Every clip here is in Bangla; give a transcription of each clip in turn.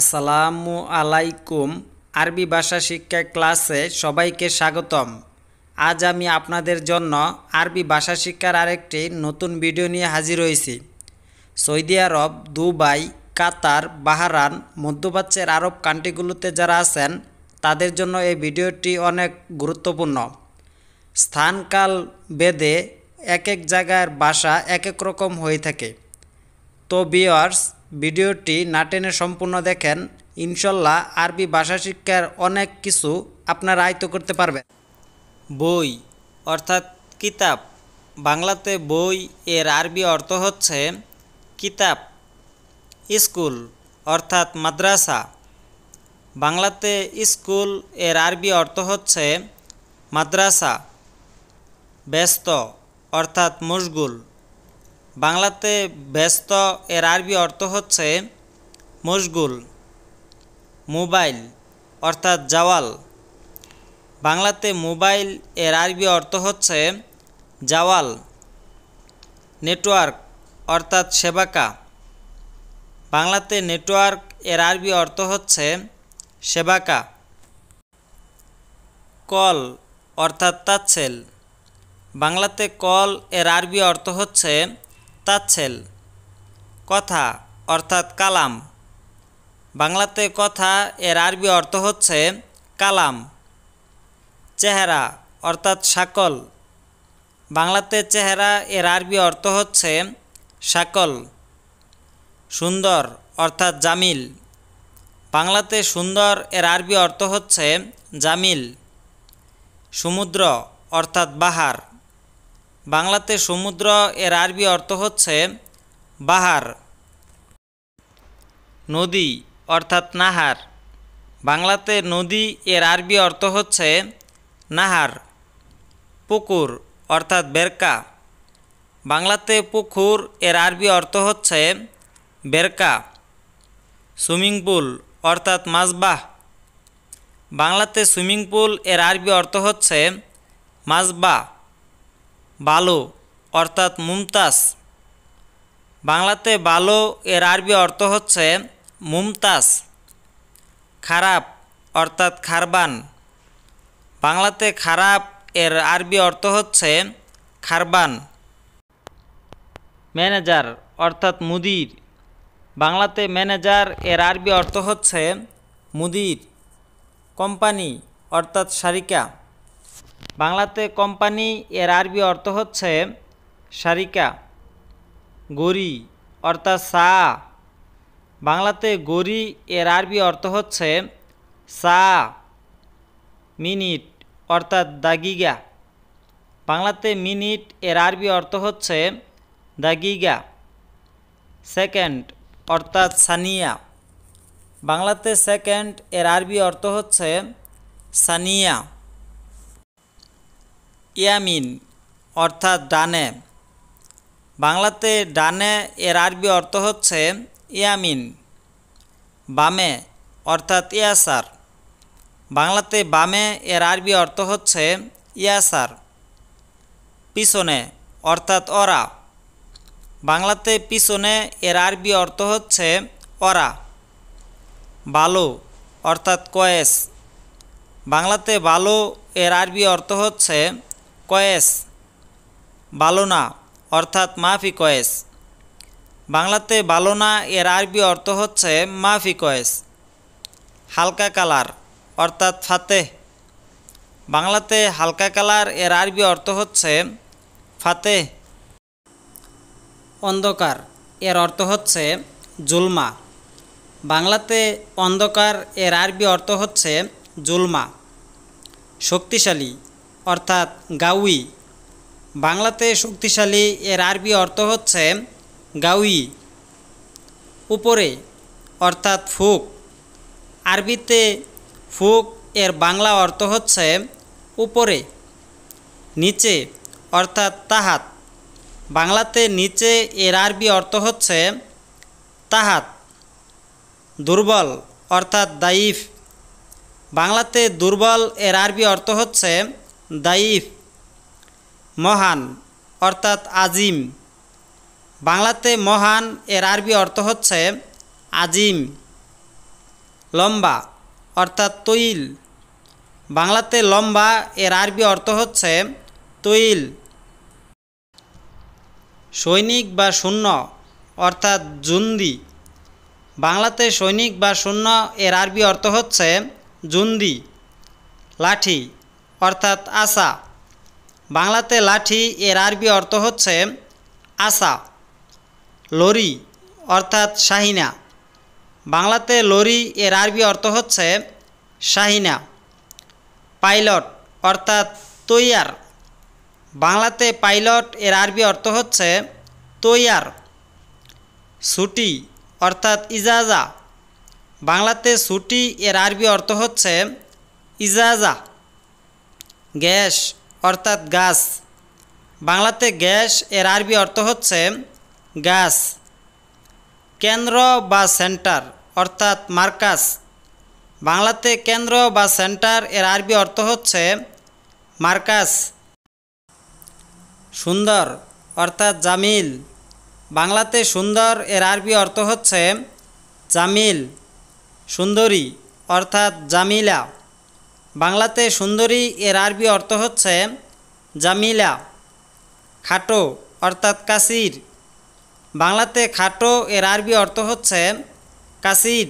আসসালামু আলাইকুম আরবি ভাষা শিক্ষা ক্লাসে সবাইকে স্বাগতম আজ আমি আপনাদের জন্য আরবি ভাষা শিক্ষার আরেকটি নতুন ভিডিও নিয়ে হাজির হয়েছি সৌদি আরব দুবাই কাতার বাহারান মধ্যপ্রাচ্যের আরব কান্ট্রিগুলোতে যারা আছেন তাদের জন্য এই ভিডিওটি অনেক গুরুত্বপূর্ণ স্থানকাল বেদে এক এক জায়গার ভাষা এক এক রকম হয়ে থাকে তো বিয়ার্স ভিডিওটি নাটেনে সম্পূর্ণ দেখেন ইনশাল্লাহ আরবি ভাষা শিক্ষার অনেক কিছু আপনারা আয়ত্ত করতে পারবেন বই অর্থাৎ কিতাব বাংলাতে বই এর আরবি অর্থ হচ্ছে কিতাব স্কুল অর্থাৎ মাদ্রাসা বাংলাতে স্কুল এর আরবি অর্থ হচ্ছে মাদ্রাসা ব্যস্ত অর্থাৎ মশগুল বাংলাতে ব্যস্ত এর আরবি অর্থ হচ্ছে মশগুল মোবাইল অর্থাৎ জাওয়াল বাংলাতে মোবাইল এর আরবি অর্থ হচ্ছে জাওয়াল নেটওয়ার্ক অর্থাৎ সেবাকা বাংলাতে নেটওয়ার্ক এর আরবি অর্থ হচ্ছে সেবাকা কল অর্থাৎ তাচ্ছেল বাংলাতে কল এর আরবি অর্থ হচ্ছে তাচ্ছেল কথা অর্থাৎ কালাম বাংলাতে কথা এর আরবি অর্থ হচ্ছে কালাম চেহারা অর্থাৎ সাকল বাংলাতে চেহারা এর আরবি অর্থ হচ্ছে সাকল সুন্দর অর্থাৎ জামিল বাংলাতে সুন্দর এর আরবি অর্থ হচ্ছে জামিল সমুদ্র অর্থাৎ বাহার বাংলাতে সমুদ্র এর আরবি অর্থ হচ্ছে বাহার নদী অর্থাৎ নাহার বাংলাতে নদী এর আরবি অর্থ হচ্ছে নাহার পুকুর অর্থাৎ বেরকা বাংলাতে পুকুর এর আরবি অর্থ হচ্ছে বেরকা সুইমিং পুল অর্থাৎ মাজবাহ বাংলাতে সুইমিং পুল এর আরবি অর্থ হচ্ছে মাজবাহ বালো অর্থাৎ মুমতাজ বাংলাতে বালো এর আরবি অর্থ হচ্ছে মুমতাজ খারাপ অর্থাৎ খারবান বাংলাতে খারাপ এর আরবি অর্থ হচ্ছে খারবান ম্যানেজার অর্থাৎ মুদির বাংলাতে ম্যানেজার এর আরবি অর্থ হচ্ছে মুদির কোম্পানি অর্থাৎ সারিকা বাংলাতে কোম্পানি এর আরবি অর্থ হচ্ছে সারিকা গরি অর্থাৎ সা বাংলাতে গরি এর আরবি অর্থ হচ্ছে সা মিনিট অর্থাৎ দাগিগা বাংলাতে মিনিট এর আরবি অর্থ হচ্ছে দাগিগা সেকেন্ড অর্থাৎ সানিয়া বাংলাতে সেকেন্ড এর আরবি অর্থ হচ্ছে সানিয়া ইয়ামিন অর্থাৎ ডানে বাংলাতে ডানে এর আরবি অর্থ হচ্ছে ইয়ামিন বামে অর্থাৎ ইয়াসার বাংলাতে বামে এর আরবি অর্থ হচ্ছে ইয়াসার পিছনে অর্থাৎ অরা বাংলাতে পিছনে এর আরবি অর্থ হচ্ছে অরা বালু অর্থাৎ কয়েস বাংলাতে বালু এর আরবি অর্থ হচ্ছে কয়েস ভালো না অর্থাৎ মাফি কয়েস বাংলাতে ভালো না এর আরবি অর্থ হচ্ছে মাফি কয়েস হালকা কালার অর্থাৎ ফাতেহ বাংলাতে হালকা কালার এর আরবি অর্থ হচ্ছে ফাতেহ অন্ধকার এর অর্থ হচ্ছে জুলমা বাংলাতে অন্ধকার এর আরবি অর্থ হচ্ছে জুলমা শক্তিশালী অর্থাৎ গাউই বাংলাতে শক্তিশালী এর আরবি অর্থ হচ্ছে গাউই উপরে অর্থাৎ ফুক আরবিতে ফুক এর বাংলা অর্থ হচ্ছে উপরে নিচে অর্থাৎ তাহাত বাংলাতে নিচে এর আরবি অর্থ হচ্ছে তাহাত দুর্বল অর্থাৎ দাইফ বাংলাতে দুর্বল এর আরবি অর্থ হচ্ছে দাইফ মহান অর্থাৎ আজিম বাংলাতে মহান এর আরবি অর্থ হচ্ছে আজিম লম্বা অর্থাৎ তৈল বাংলাতে লম্বা এর আরবি অর্থ হচ্ছে তৈল সৈনিক বা শূন্য অর্থাৎ জুন্দি বাংলাতে সৈনিক বা শূন্য এর আরবি অর্থ হচ্ছে জুন্দি লাঠি অর্থাৎ আশা বাংলাতে লাঠি এর আরবি অর্থ হচ্ছে আশা লরি অর্থাৎ শাহিনা বাংলাতে লরি এর আরবি অর্থ হচ্ছে শাহিনা পাইলট অর্থাৎ তৈয়ার বাংলাতে পাইলট এর আরবি অর্থ হচ্ছে তৈয়ার ছুটি অর্থাৎ ইজাজা বাংলাতে ছুটি এর আরবি অর্থ হচ্ছে ইজাজা গ্যাস অর্থাৎ গাছ বাংলাতে গ্যাস এর আরবি অর্থ হচ্ছে গাছ কেন্দ্র বা সেন্টার অর্থাৎ মার্কাস বাংলাতে কেন্দ্র বা সেন্টার এর আরবি অর্থ হচ্ছে মার্কাস সুন্দর অর্থাৎ জামিল বাংলাতে সুন্দর এর আরবি অর্থ হচ্ছে জামিল সুন্দরী অর্থাৎ জামিলা বাংলাতে সুন্দরী এর আরবি অর্থ হচ্ছে জামিলা খাটো অর্থাৎ কাসির বাংলাতে খাটো এর আরবি অর্থ হচ্ছে কাসির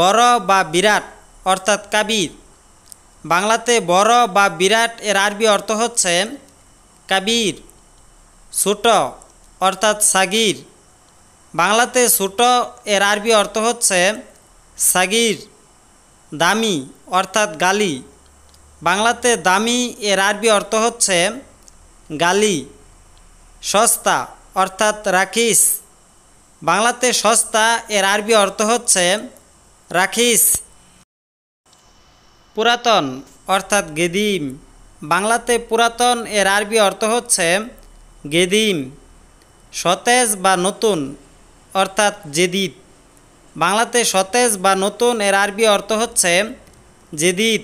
বড় বা বিরাট অর্থাৎ কাবির বাংলাতে বড় বা বিরাট এর আরবি অর্থ হচ্ছে কাবির ছোট অর্থাৎ সাগির বাংলাতে ছোট এর আরবি অর্থ হচ্ছে সাগির দামি অর্থাৎ গালি বাংলাতে দামি এর আরবি অর্থ হচ্ছে গালি সস্তা অর্থাৎ রাখিস বাংলাতে সস্তা এর আরবি অর্থ হচ্ছে রাখিস পুরাতন অর্থাৎ গেদিম বাংলাতে পুরাতন এর আরবি অর্থ হচ্ছে গেদিম সতেজ বা নতুন অর্থাৎ জেদিত বাংলাতে সতেজ বা নতুন এর আরবি অর্থ হচ্ছে জেদিদ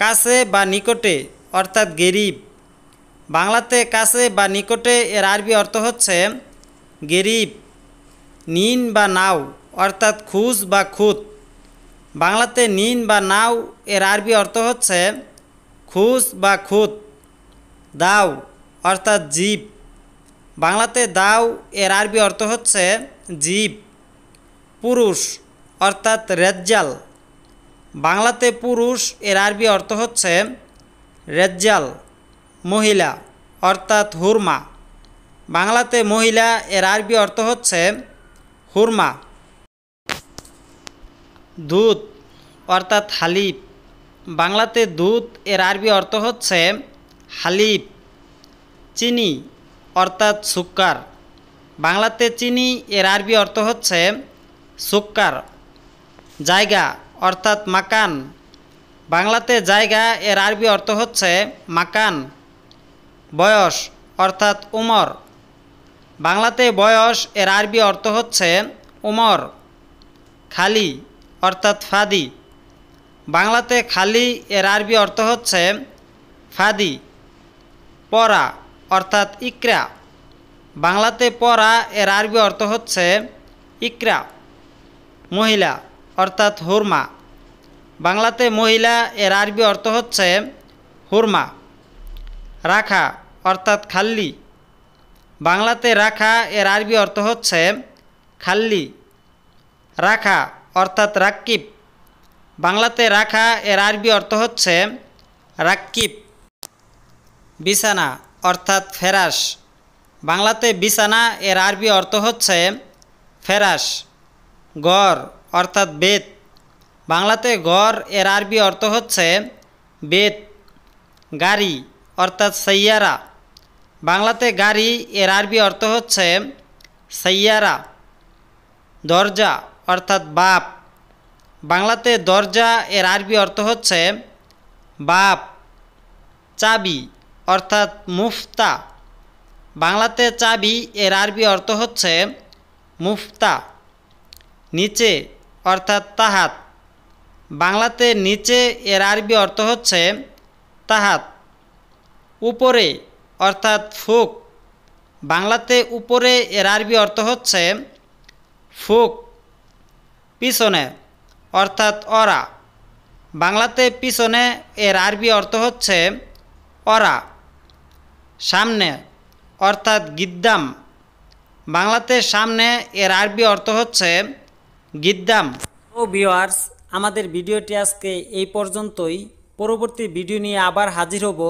কাছে বা নিকটে অর্থাৎ গেরিব বাংলাতে কাছে বা নিকটে এর আরবি অর্থ হচ্ছে গেরিব নিন বা নাও অর্থাৎ খুজ বা খুত বাংলাতে নিন বা নাও এর আরবি অর্থ হচ্ছে খুজ বা খুদ দাও অর্থাৎ জীব বাংলাতে দাও এর আরবি অর্থ হচ্ছে জীব পুরুষ অর্থাৎ রেজ্জাল বাংলাতে পুরুষ এর আরবি অর্থ হচ্ছে রেজ্জাল মহিলা অর্থাৎ হুরমা বাংলাতে মহিলা এর আরবি অর্থ হচ্ছে হুরমা দুধ অর্থাৎ হালিফ বাংলাতে দুধ এর আরবি অর্থ হচ্ছে হালিফ চিনি অর্থাৎ সুক্কার বাংলাতে চিনি এর আরবি অর্থ হচ্ছে সুক্কার জায়গা অর্থাৎ মাকান বাংলাতে জায়গা এর আরবি অর্থ হচ্ছে মাকান বয়স অর্থাৎ উমর বাংলাতে বয়স এর আরবি অর্থ হচ্ছে উমর খালি অর্থাৎ ফাদি বাংলাতে খালি এর আরবি অর্থ হচ্ছে ফাদি পরা অর্থাৎ ইকরা বাংলাতে পরা এর আরবি অর্থ হচ্ছে ইকরা মহিলা অর্থাৎ হুরমা বাংলাতে মহিলা এর আরবি অর্থ হচ্ছে হুরমা রাখা অর্থাৎ খাল্লি বাংলাতে রাখা এর আরবি অর্থ হচ্ছে খাল্লি রাখা অর্থাৎ রাক্কিব বাংলাতে রাখা এর আরবি অর্থ হচ্ছে রাক্কিব বিছানা অর্থাৎ ফেরাস বাংলাতে বিছানা এর আরবি অর্থ হচ্ছে ফেরাস গড় অর্থাৎ বেত বাংলাতে গড় এর আরবি অর্থ হচ্ছে বেত গাড়ি অর্থাৎ সৈয়ারা বাংলাতে গাড়ি এর আরবি অর্থ হচ্ছে সৈয়ারা দরজা অর্থাৎ বাপ বাংলাতে দরজা এর আরবি অর্থ হচ্ছে বাপ চাবি অর্থাৎ মুফতা বাংলাতে চাবি এর আরবি অর্থ হচ্ছে মুফতা নিচে অর্থাৎ তাহাত বাংলাতে নিচে এর আরবি অর্থ হচ্ছে তাহাত উপরে অর্থাৎ ফুক বাংলাতে উপরে এর আরবি অর্থ হচ্ছে ফুক পিছনে অর্থাৎ অরা বাংলাতে পিছনে এর আরবি অর্থ হচ্ছে অরা সামনে অর্থাৎ গিদ্দাম বাংলাতে সামনে এর আরবি অর্থ হচ্ছে গিদ্দাম ও ভিওয়ার্স আমাদের ভিডিওটি আজকে এই পর্যন্তই পরবর্তী ভিডিও নিয়ে আবার হাজির হব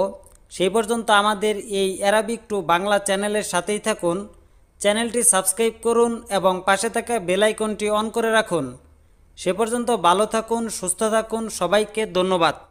সেই পর্যন্ত আমাদের এই অ্যারাবিক টু বাংলা চ্যানেলের সাথেই থাকুন চ্যানেলটি সাবস্ক্রাইব করুন এবং পাশে থাকা বেলাইকনটি অন করে রাখুন সে পর্যন্ত ভালো থাকুন সুস্থ থাকুন সবাইকে ধন্যবাদ